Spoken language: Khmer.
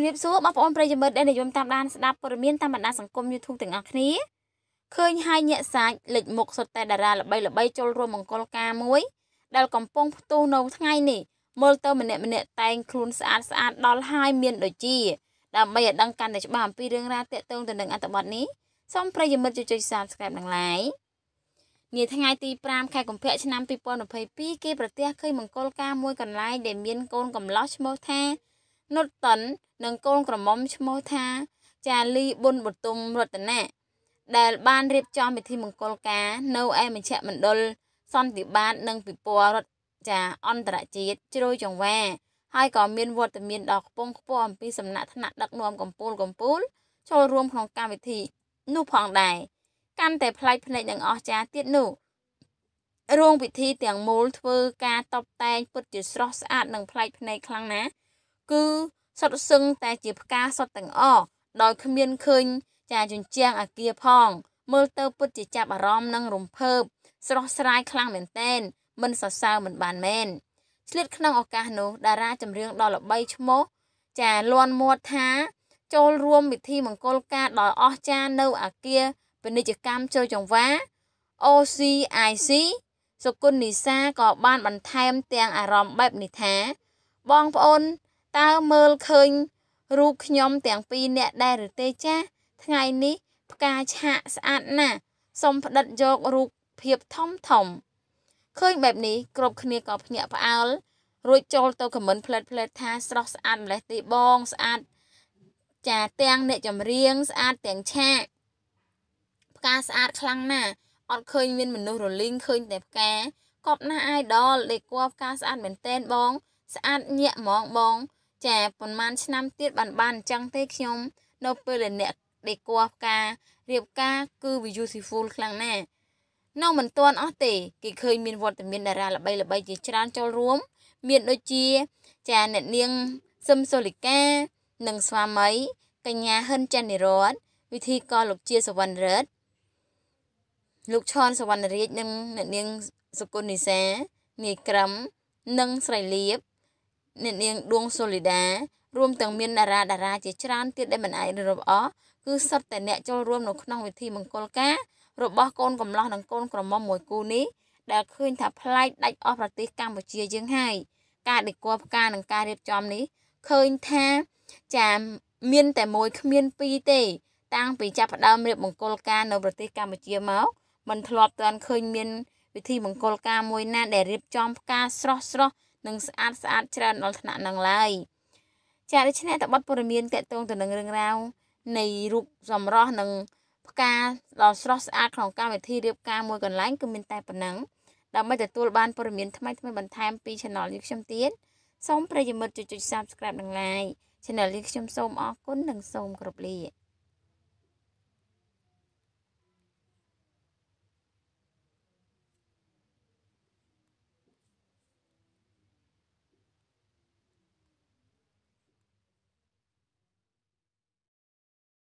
ជំរាបសួរបងប្អូនប្រិយមិត្តដែលនិយមតាមដានស្ដាប់ព័ត៌មានតាមបណ្ដាសង្គម YouTube ទាំងអស់គ្នាឃើញហើយញាក់សាច់លេចមុខសុទ្ធតែតារាល្បីល្បីចូលរួមមង្គលការមួយដែលកំពុងផ្ទុះនៅថ្ងៃនេះមើលទៅម្នាក់ម្នាក់តែងខ្លួនស្អាតស្អាតដល់ហើយមានដូចជាដើម្បីឲ្យដឹងកាន់តែច្បាស់អំពីរឿងរ៉ាវទាក់ទងទៅនឹងអត្ថបទនេះសូមប្រិយមិត្តជួយ Subscribe និង Like នាថ្ងៃទី5ខែកុម្ភៈឆ្នាំ2022គេប្រទះឃើញមង្គលការមួយកន្លែងដែលមានកូនកំឡោះឈ្មោះថានុតតុននិងកូនក្រមុំឈ្មោះថា ចាលីប៊ុនបទុមរតនៈដែលបានរៀបចំពិធីមង្គលការ នៅឯមជ្ឈមណ្ឌលសន្តិបាតនិងពិព័រណ៍រដ្ឋចាអន្តរជាតិជ្រោយចង្វា ហើយក៏មានវត្តមានដល់ខ្ពងខ្ពស់អំពីសំណាក់ថ្នាក់ដឹកនាំកម្ពុជាកម្ពុជាចូលរួមក្នុងកម្មវិធីនោះផងដែរកាន់តែប្លែកភ្នែកនិងអស្ចារ្យទៀតនោះរោងពិធីទាំងមូលធ្វើ ការតបតែងពិតជាស្រស់ស្អាតនិងប្លែកភ្នែកខ្លាំងណាស់គឺសុទ្ធសឹងតែជាផ្កាសុទ្ធទាំងអស់ដោយគ្មានឃើញចាជញ្ជាំងអាគារផង មើលទៅពិតជាចាប់អារម្មណ៍និងរំភើបស្រស់ស្រាយខ្លាំងមែនទែនមិនសរសើរមិនបានមែនឆ្លៀតក្នុងឱកាសនោះតារាចម្រៀងដ៏ល្បីឈ្មោះចាលន់មាត់ថា ចូលរួមពិធីមង្គលការដ៏អស្ចារ្យនៅអាគារពាណិជ្ជកម្មជ័យចង្វា OCIC សុគន្ធនិសាក៏បានបន្ថែមទាំងអារម្មណ៍បែបនេះថា បងប្អូនតើមើលឃើញរូបខ្ញុំទាំងពីរអ្នកដែរឬទេចាថ្ងៃនេះផ្កាឆាកស្អាតណាស់សូមផ្ដិតយករូបភាពធំធំឃើញបែបនេះគ្រប់គ្នាក៏ភ្ញាក់ផ្អើលរួចចូលទៅខមមិន ផ្លេតផ្លេតថាស្រស់ស្អាតម្លេះទេបងស្អាត ចាទាំងអ្នកចម្រៀងស្អាតទាំងឆាកផ្កាស្អាតខ្លាំងណាស់អត់ឃើញមានមនុស្សរលីងឃើញតែផ្កាកប់ណាស់អាយដលលេខគួរផ្កាស្អាតមែនតែនបងស្អាតញាក់ហ្មងបងចាប៉ុន្មានឆ្នាំទៀតបានបានអញ្ចឹងទេខ្ញុំនៅពេលដែលអ្នកដេកួផ្ការៀបការគឺ beautiful ខ្លាំងណាស់នៅមិនទាន់អស់ទេគេឃើញមានវត្តមានតារាល្បីល្បីជាច្រើនចូលរួម មានដូចជាចាអ្នកនាងសឹមសូលីកានិងស្វាមី កញ្ញាហ៊ុនចន្ទនិរតវិធីកលោកជាសវណ្ណរិទ្ធលោកឈនសវណ្ណរាជនិងអ្នកនាងសុគន្ធនិសានាយក្រឹមនិងស្រីលៀបអ្នកនាងដួងសូលីដារួមទាំងមានតារាតារាជាច្រើនទៀតដែលមិនអាចរាប់អស់គឺសុទ្ធតែអ្នកចូលរួម នៅក្នុងវិធីមង្គលការរបស់កូនកំឡោះនិងកូនក្រមុំមួយគូនេះដែលឃើញថាប្លែកដាច់អស់ប្រទេសកម្ពុជាយើងហើយការដឹកគោផ្កានិងការរៀបចំនេះឃើញថា ចាមានតែមួយគ្មាន ពីរទេតាំងពីចាប់ផ្ដើមរៀបមង្គលការនៅប្រទេសកម្ពុជាមកមិនធ្លាប់ទាន់ឃើញមានវិធីមង្គលការមួយ ណា ដែលរៀបចំផ្កាស្រស់ស្រស់និងស្អាតស្អាតច្រើនដល់ថ្នាក់នឹងឡើយចាដូច្នេះតបព័ត៌មានតកតងទៅនឹងរឿងរ៉ាវនៃរូបសម្រស់និងផ្កាដ៏ស្រស់ស្អាតក្នុងកម្មវិធីរៀបការមួយកន្លែងគឺមានតែប៉ុណ្ណឹងដើម្បីទទួលបានព័ត៌មានថ្មីថ្មីបន្ថែមពី Channel នេះខ្ញុំទៀតសូមប្រិយមិត្តជួយចុច Subscribe និង Like Channel នេះខ្ញុំសូមអរគុណនិងសូមគោរពលា